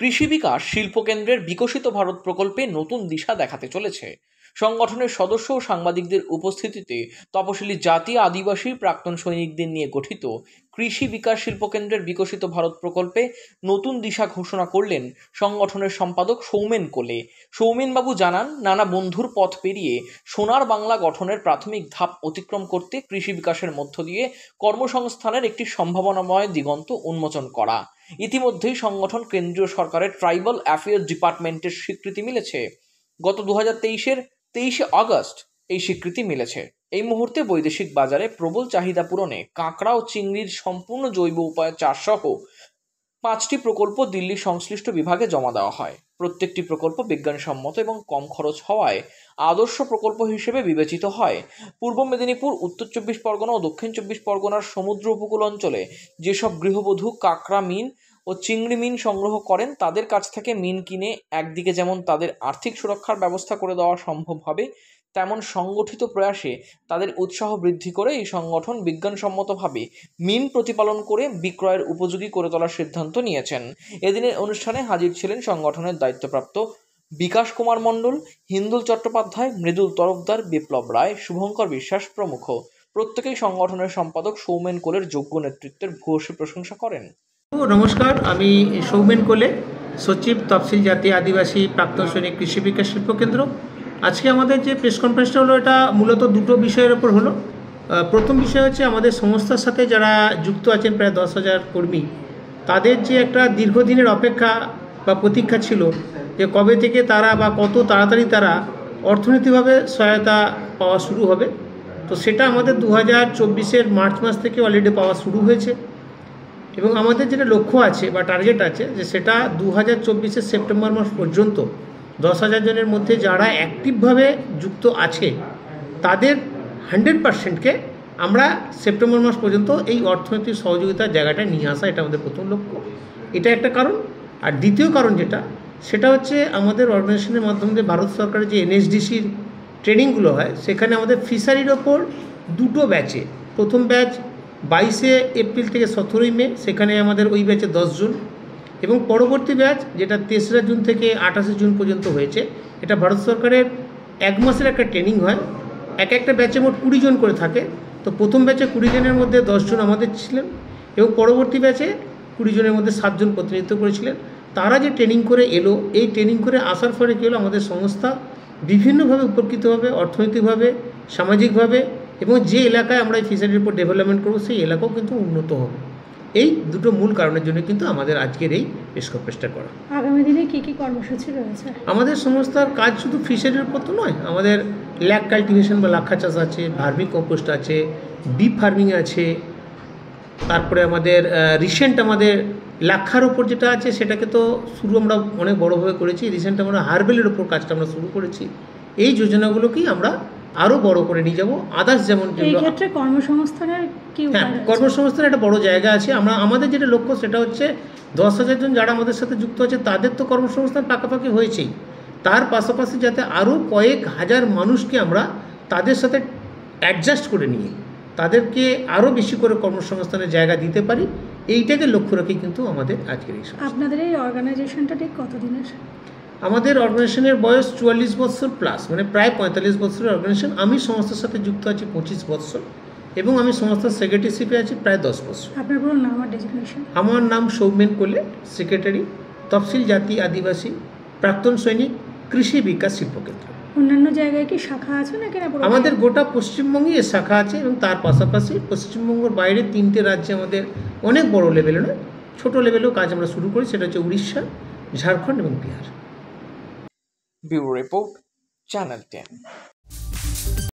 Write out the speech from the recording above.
কৃষি বিকাশ শিল্পকেন্দ্রের বিকশিত ভারত প্রকল্পে নতুন দিশা দেখাতে চলেছে সংগঠনের সদস্য ও সাংবাদিকদের উপস্থিতিতে তপশিলি জাতি আদিবাসী প্রাক্তন সৈনিকদের নিয়ে গঠিত কৃষি বিকাশ শিল্পকেন্দ্রের বিকশিত ভারত প্রকল্পে নতুন দিশা ঘোষণা করলেন সংগঠনের সম্পাদক সৌমেন কোলে সৌমেনবাবু জানান নানা বন্ধুর পথ পেরিয়ে সোনার বাংলা গঠনের প্রাথমিক ধাপ অতিক্রম করতে কৃষি বিকাশের মধ্য দিয়ে কর্মসংস্থানের একটি সম্ভাবনাময় দিগন্ত উন্মোচন করা ইতিমধ্যেই সংগঠন কেন্দ্রীয় সরকারের ট্রাইবাল অ্যাফেয়ার্স ডিপার্টমেন্টের স্বীকৃতি মিলেছে গত দু হাজার তেইশের তেইশে আগস্ট এই স্বীকৃতি মিলেছে এই মুহূর্তে বৈদেশিক বাজারে প্রবল চাহিদা পূরণে কাঁকড়া ও চিংড়ির সম্পূর্ণ জৈব উপায়ে চাষসহ পাঁচটি প্রকল্প দিল্লির সংশ্লিষ্ট বিভাগে জমা দেওয়া হয় প্রত্যেকটি প্রকল্প বিজ্ঞানসম্মত এবং কম খরচ হওয়ায় আদর্শ প্রকল্প হিসেবে বিবেচিত হয় পূর্ব মেদিনীপুর উত্তর চব্বিশ পরগনা ও দক্ষিণ চব্বিশ পরগনার সমুদ্র উপকূল অঞ্চলে যেসব গৃহবধূ কাঁকড়া মিন ও চিংড়ি মিন সংগ্রহ করেন তাদের কাছ থেকে মিন কিনে একদিকে যেমন তাদের আর্থিক সুরক্ষার ব্যবস্থা করে দেওয়া সম্ভব হবে তেমন সংগঠিত প্রয়াসে তাদের উৎসাহ বৃদ্ধি করে এই সংগঠন বিজ্ঞানসম্মতভাবে মিন প্রতিপালন করে বিক্রয়ের উপযোগী করে তোলার সিদ্ধান্ত নিয়েছেন এদিনের অনুষ্ঠানে হাজির ছিলেন সংগঠনের দায়িত্বপ্রাপ্ত বিকাশ কুমার মণ্ডল হিন্দুল চট্টোপাধ্যায় মৃদুল তরফদার বিপ্লব রায় শুভঙ্কর বিশ্বাস প্রমুখ প্রত্যেকেই সংগঠনের সম্পাদক সৌমেন কোলের যোগ্য নেতৃত্বের ভূয়সী প্রশংসা করেন নমস্কার আমি সৌমেন কোলে সচিব তফসিল জাতি আদিবাসী প্রাক্তন সৈনিক কৃষি বিকাশ শিল্প কেন্দ্র আজকে আমাদের যে প্রেস কনফারেন্সটা হলো এটা মূলত দুটো বিষয়ের ওপর হলো প্রথম বিষয় হচ্ছে আমাদের সংস্থার সাথে যারা যুক্ত আছেন প্রায় দশ হাজার কর্মী তাদের যে একটা দীর্ঘদিনের অপেক্ষা বা প্রতীক্ষা ছিল যে কবে থেকে তারা বা কত তাড়াতাড়ি তারা অর্থনৈতিকভাবে সহায়তা পাওয়া শুরু হবে তো সেটা আমাদের দু হাজার চব্বিশের মার্চ মাস থেকে অলরেডি পাওয়া শুরু হয়েছে এবং আমাদের যেটা লক্ষ্য আছে বা টার্গেট আছে যে সেটা দু হাজার চব্বিশের সেপ্টেম্বর মাস পর্যন্ত দশ হাজার জনের মধ্যে যারা অ্যাক্টিভভাবে যুক্ত আছে তাদের হান্ড্রেড পার্সেন্টকে আমরা সেপ্টেম্বর মাস পর্যন্ত এই অর্থনৈতিক সহযোগিতার জায়গাটা নিয়ে আসা এটা আমাদের প্রথম লক্ষ্য এটা একটা কারণ আর দ্বিতীয় কারণ যেটা সেটা হচ্ছে আমাদের অর্গানাইজেশনের মাধ্যমে ভারত সরকারের যে এনএসডিসির ট্রেনিংগুলো হয় সেখানে আমাদের ফিশারির ওপর দুটো ব্যাচে প্রথম ব্যাচ বাইশে এপ্রিল থেকে সতেরোই মে সেখানে আমাদের ওই ব্যাচে জন এবং পরবর্তী ব্যাচ যেটা তেসরা জুন থেকে আঠাশে জুন পর্যন্ত হয়েছে এটা ভারত সরকারের এক মাসের একটা ট্রেনিং হয় এক একটা ব্যাচে মোট কুড়ি জন করে থাকে তো প্রথম ব্যাচে কুড়ি জনের মধ্যে জন আমাদের ছিলেন এবং পরবর্তী ব্যাচে কুড়ি জনের মধ্যে সাতজন প্রতিনিধিত্ব করেছিলেন তারা যে ট্রেনিং করে এলো এই ট্রেনিং করে আসার ফলে কী হলো আমাদের সংস্থা বিভিন্নভাবে উপকৃত হবে অর্থনৈতিকভাবে সামাজিকভাবে এবং যে এলাকায় আমরা এই ফিশারির উপর ডেভেলপমেন্ট করবো সেই এলাকাও কিন্তু উন্নত হবে এই দুটো মূল কারণের জন্য কিন্তু আমাদের আজকের এই পেশকপেশটা করা আগামী দিনে কী কী কর্মসূচি রয়েছে আমাদের সংস্থার কাজ শুধু ফিশারির উপর তো নয় আমাদের ল্যাক কাল্টিভেশন বা লাক্ষা চাষ আছে ভার্মি কম্পোস্ট আছে ডিপ ফার্মিং আছে তারপরে আমাদের রিসেন্ট আমাদের লাক্ষার ওপর যেটা আছে সেটাকে তো শুরু আমরা অনেক বড়োভাবে করেছি রিসেন্ট আমরা হার্বেলের ওপর কাজটা আমরা শুরু করেছি এই যোজনাগুলোকেই আমরা আরও বড় করে নিয়ে যাবো আদার্স যেমন ক্ষেত্রে কর্মসংস্থানের হ্যাঁ কর্মসংস্থানের একটা বড় জায়গা আছে আমরা আমাদের যেটা লক্ষ্য সেটা হচ্ছে দশ হাজার জন যারা আমাদের সাথে যুক্ত আছে তাদের তো কর্মসংস্থান পাকাপাকি হয়েছেই তার পাশাপাশি যাতে আরও কয়েক হাজার মানুষকে আমরা তাদের সাথে অ্যাডজাস্ট করে নিয়ে তাদেরকে আরও বেশি করে কর্মসংস্থানের জায়গা দিতে পারি এইটাকে লক্ষ্য রেখে কিন্তু আমাদের আজকের এই আপনাদের এই অর্গানাইজেশনটা ঠিক কতদিনের আমাদের অর্গানাইজেশনের বয়স চুয়াল্লিশ বছর প্লাস মানে প্রায় পঁয়তাল্লিশ বছরের অর্গানাইজেশন আমি সংস্থার সাথে যুক্ত আছি পঁচিশ বছর এবং আমি সংস্থার সেক্রেটারিশিপে আছি প্রায় দশ বছর আমার নাম সৌমেন কোলে সেক্রেটারি তফসিল জাতি আদিবাসী প্রাক্তন সৈনিক কৃষি বিকাশ কেন্দ্র অন্যান্য জায়গায় কি শাখা আছে নাকি আমাদের গোটা পশ্চিমবঙ্গে শাখা আছে এবং তার পাশাপাশি পশ্চিমবঙ্গের বাইরে তিনটে রাজ্যে আমাদের অনেক বড় লেভেলে নয় ছোট লেভেলেও কাজ আমরা শুরু করি সেটা হচ্ছে উড়িষ্যা ঝাড়খণ্ড এবং বিহার View Report, Channel 10.